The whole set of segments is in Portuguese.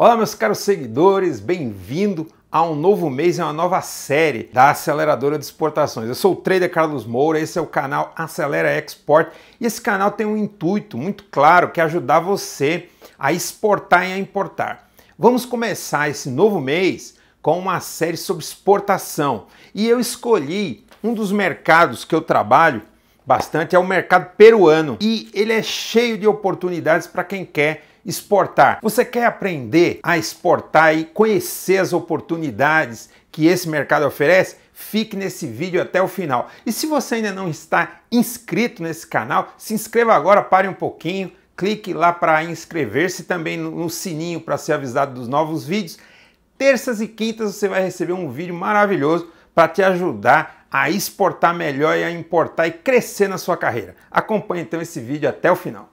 Olá, meus caros seguidores, bem-vindo a um novo mês e uma nova série da Aceleradora de Exportações. Eu sou o trader Carlos Moura, esse é o canal Acelera Export e esse canal tem um intuito muito claro que é ajudar você a exportar e a importar. Vamos começar esse novo mês com uma série sobre exportação e eu escolhi um dos mercados que eu trabalho bastante, é o mercado peruano e ele é cheio de oportunidades para quem quer exportar. Você quer aprender a exportar e conhecer as oportunidades que esse mercado oferece? Fique nesse vídeo até o final. E se você ainda não está inscrito nesse canal, se inscreva agora, pare um pouquinho, clique lá para inscrever-se também no sininho para ser avisado dos novos vídeos. Terças e quintas você vai receber um vídeo maravilhoso para te ajudar a exportar melhor e a importar e crescer na sua carreira. Acompanhe então esse vídeo até o final.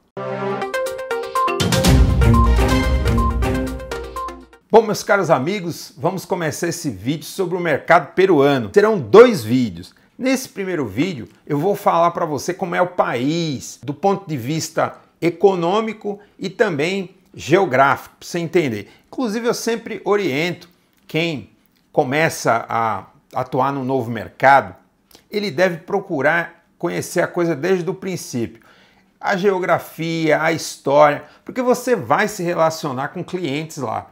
Bom, meus caros amigos, vamos começar esse vídeo sobre o mercado peruano. Serão dois vídeos. Nesse primeiro vídeo, eu vou falar para você como é o país, do ponto de vista econômico e também geográfico, para você entender. Inclusive, eu sempre oriento quem começa a atuar no novo mercado, ele deve procurar conhecer a coisa desde o princípio. A geografia, a história, porque você vai se relacionar com clientes lá.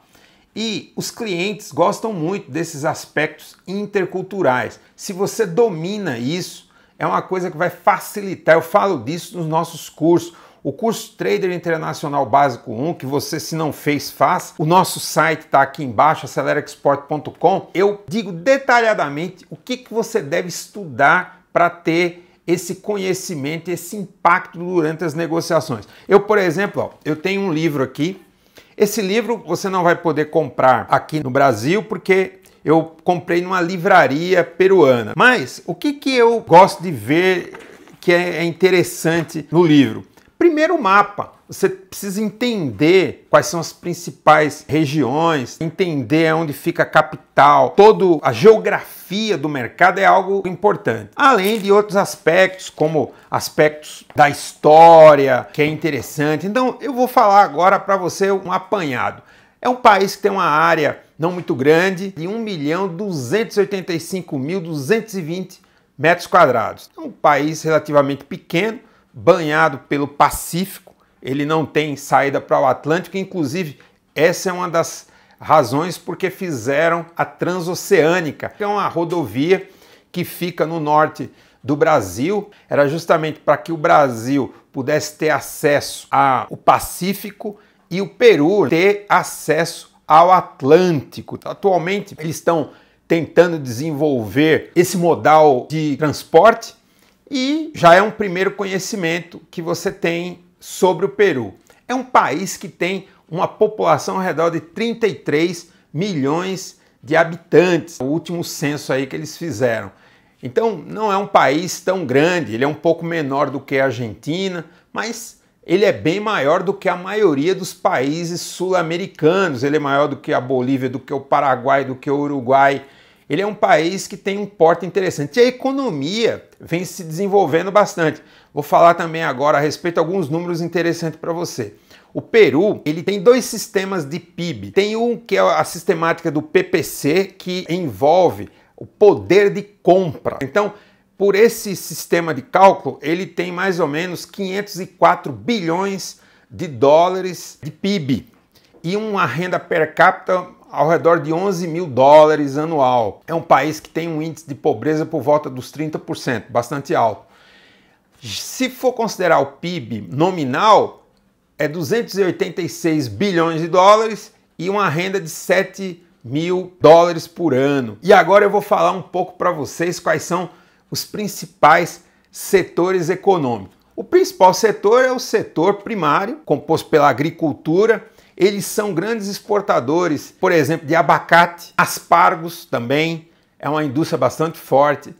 E os clientes gostam muito desses aspectos interculturais. Se você domina isso, é uma coisa que vai facilitar. Eu falo disso nos nossos cursos. O curso Trader Internacional Básico 1, que você, se não fez, faz. O nosso site está aqui embaixo, acelerexport.com. Eu digo detalhadamente o que, que você deve estudar para ter esse conhecimento, esse impacto durante as negociações. Eu, por exemplo, ó, eu tenho um livro aqui esse livro você não vai poder comprar aqui no Brasil porque eu comprei numa livraria peruana. Mas o que, que eu gosto de ver que é, é interessante no livro? Primeiro, o mapa. Você precisa entender quais são as principais regiões, entender onde fica a capital, toda a geografia demografia do mercado é algo importante. Além de outros aspectos, como aspectos da história, que é interessante. Então, eu vou falar agora para você um apanhado. É um país que tem uma área não muito grande, de milhão mil 220 metros quadrados. É um país relativamente pequeno, banhado pelo Pacífico, ele não tem saída para o Atlântico, inclusive essa é uma das razões porque fizeram a Transoceânica, que é uma rodovia que fica no norte do Brasil. Era justamente para que o Brasil pudesse ter acesso ao Pacífico e o Peru ter acesso ao Atlântico. Atualmente eles estão tentando desenvolver esse modal de transporte e já é um primeiro conhecimento que você tem sobre o Peru. É um país que tem uma população ao redor de 33 milhões de habitantes, o último censo aí que eles fizeram. Então, não é um país tão grande, ele é um pouco menor do que a Argentina, mas ele é bem maior do que a maioria dos países sul-americanos. Ele é maior do que a Bolívia, do que o Paraguai, do que o Uruguai. Ele é um país que tem um porte interessante. E a economia vem se desenvolvendo bastante. Vou falar também agora a respeito de alguns números interessantes para você. O Peru, ele tem dois sistemas de PIB. Tem um que é a sistemática do PPC, que envolve o poder de compra. Então, por esse sistema de cálculo, ele tem mais ou menos 504 bilhões de dólares de PIB e uma renda per capita ao redor de 11 mil dólares anual. É um país que tem um índice de pobreza por volta dos 30%, bastante alto. Se for considerar o PIB nominal, é 286 bilhões de dólares e uma renda de 7 mil dólares por ano. E agora eu vou falar um pouco para vocês quais são os principais setores econômicos. O principal setor é o setor primário, composto pela agricultura. Eles são grandes exportadores, por exemplo, de abacate, aspargos também, é uma indústria bastante forte,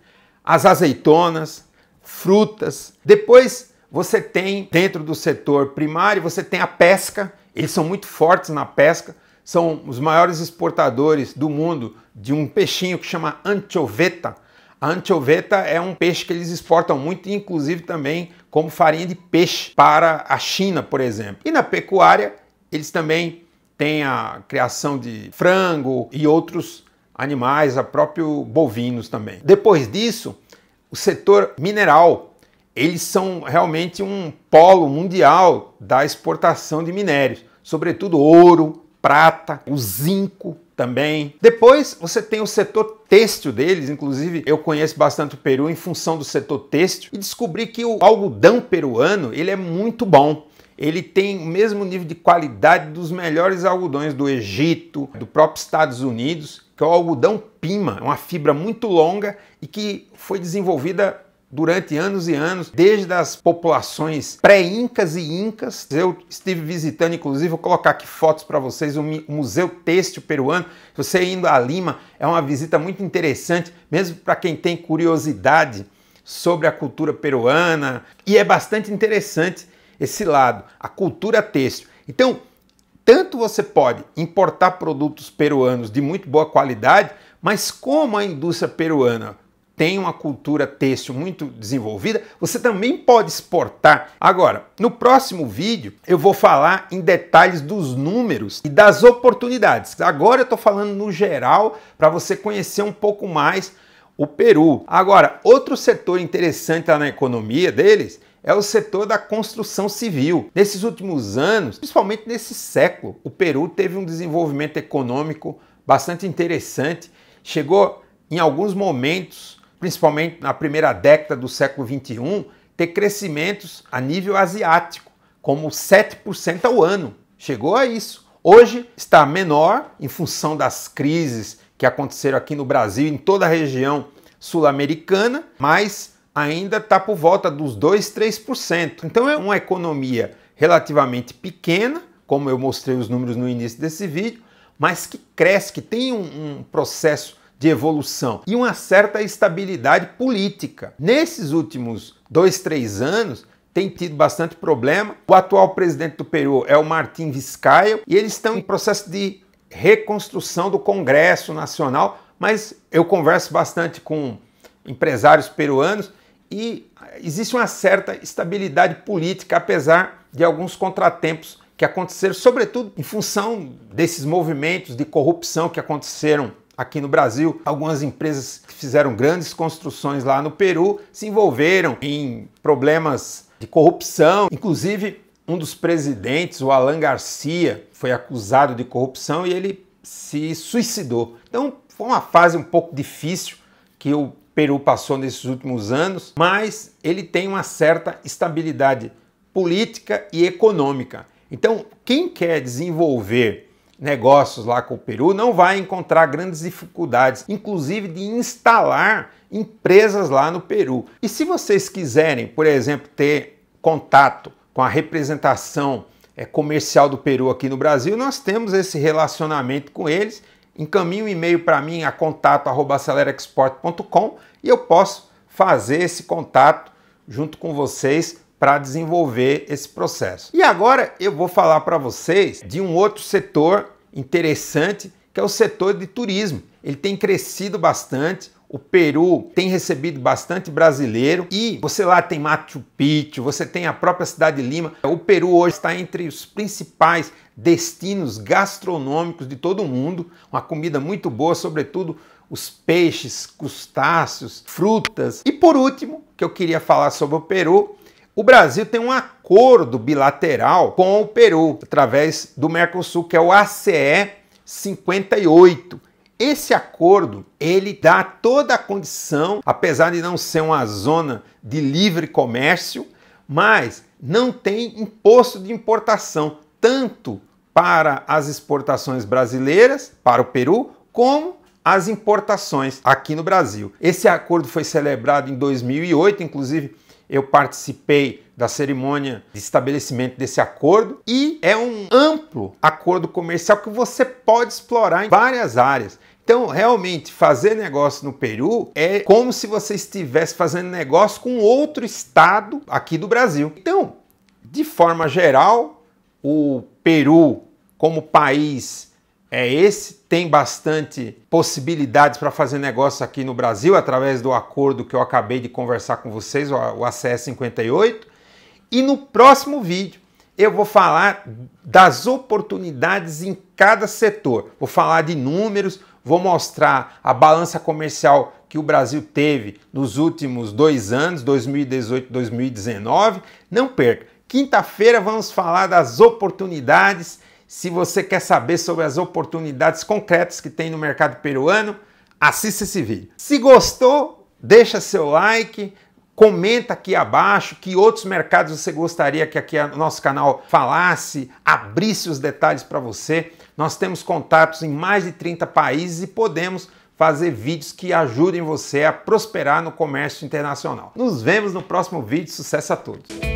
as azeitonas, frutas. Depois você tem dentro do setor primário, você tem a pesca. Eles são muito fortes na pesca, são os maiores exportadores do mundo de um peixinho que chama anchoveta. A anchoveta é um peixe que eles exportam muito, inclusive também como farinha de peixe para a China, por exemplo. E na pecuária, eles também têm a criação de frango e outros animais, a próprio bovinos também. Depois disso, o setor mineral. Eles são realmente um polo mundial da exportação de minérios, sobretudo ouro, prata, o zinco também. Depois você tem o setor têxtil deles, inclusive eu conheço bastante o Peru em função do setor têxtil e descobri que o algodão peruano ele é muito bom ele tem o mesmo nível de qualidade dos melhores algodões do Egito, do próprio Estados Unidos, que é o algodão pima, é uma fibra muito longa e que foi desenvolvida durante anos e anos, desde as populações pré-incas e incas. Eu estive visitando, inclusive, vou colocar aqui fotos para vocês, o Museu Têxtil Peruano. Se você indo a Lima, é uma visita muito interessante, mesmo para quem tem curiosidade sobre a cultura peruana. E é bastante interessante esse lado, a cultura têxtil. Então, tanto você pode importar produtos peruanos de muito boa qualidade, mas como a indústria peruana tem uma cultura têxtil muito desenvolvida, você também pode exportar. Agora, no próximo vídeo eu vou falar em detalhes dos números e das oportunidades. Agora eu estou falando no geral para você conhecer um pouco mais o Peru. Agora, outro setor interessante lá na economia deles é o setor da construção civil. Nesses últimos anos, principalmente nesse século, o Peru teve um desenvolvimento econômico bastante interessante. Chegou em alguns momentos, principalmente na primeira década do século 21, ter crescimentos a nível asiático, como 7% ao ano. Chegou a isso. Hoje está menor em função das crises que aconteceram aqui no Brasil, em toda a região sul-americana, mas ainda está por volta dos 2, 3%. Então é uma economia relativamente pequena, como eu mostrei os números no início desse vídeo, mas que cresce, que tem um, um processo de evolução e uma certa estabilidade política. Nesses últimos dois, três anos, tem tido bastante problema. O atual presidente do Peru é o Martin Vizcaia e eles estão em processo de reconstrução do Congresso Nacional, mas eu converso bastante com empresários peruanos e existe uma certa estabilidade política, apesar de alguns contratempos que aconteceram, sobretudo em função desses movimentos de corrupção que aconteceram aqui no Brasil. Algumas empresas que fizeram grandes construções lá no Peru se envolveram em problemas de corrupção, inclusive um dos presidentes, o Alan Garcia, foi acusado de corrupção e ele se suicidou. Então foi uma fase um pouco difícil que o Peru passou nesses últimos anos, mas ele tem uma certa estabilidade política e econômica. Então, quem quer desenvolver negócios lá com o Peru não vai encontrar grandes dificuldades, inclusive de instalar empresas lá no Peru. E se vocês quiserem, por exemplo, ter contato com a representação é, comercial do Peru aqui no Brasil, nós temos esse relacionamento com eles. Encaminhe um e-mail para mim a contato@celerexport.com e eu posso fazer esse contato junto com vocês para desenvolver esse processo. E agora eu vou falar para vocês de um outro setor interessante, que é o setor de turismo. Ele tem crescido bastante, o Peru tem recebido bastante brasileiro e você lá tem Machu Picchu, você tem a própria cidade de Lima. O Peru hoje está entre os principais destinos gastronômicos de todo o mundo, uma comida muito boa, sobretudo os peixes, crustáceos, frutas. E por último, que eu queria falar sobre o Peru, o Brasil tem um acordo bilateral com o Peru através do Mercosul, que é o ACE 58. Esse acordo, ele dá toda a condição, apesar de não ser uma zona de livre comércio, mas não tem imposto de importação, tanto para as exportações brasileiras, para o Peru, como as importações aqui no Brasil. Esse acordo foi celebrado em 2008, inclusive eu participei da cerimônia de estabelecimento desse acordo e é um amplo acordo comercial que você pode explorar em várias áreas. Então, realmente, fazer negócio no Peru é como se você estivesse fazendo negócio com outro estado aqui do Brasil. Então, de forma geral, o Peru, como país, é esse, tem bastante possibilidades para fazer negócio aqui no Brasil através do acordo que eu acabei de conversar com vocês, o ACE 58. E no próximo vídeo eu vou falar das oportunidades em cada setor. Vou falar de números, vou mostrar a balança comercial que o Brasil teve nos últimos dois anos, 2018 e 2019. Não perca. Quinta-feira vamos falar das oportunidades. Se você quer saber sobre as oportunidades concretas que tem no mercado peruano, assista esse vídeo. Se gostou, deixa seu like, Comenta aqui abaixo que outros mercados você gostaria que aqui o nosso canal falasse, abrisse os detalhes para você. Nós temos contatos em mais de 30 países e podemos fazer vídeos que ajudem você a prosperar no comércio internacional. Nos vemos no próximo vídeo. Sucesso a todos!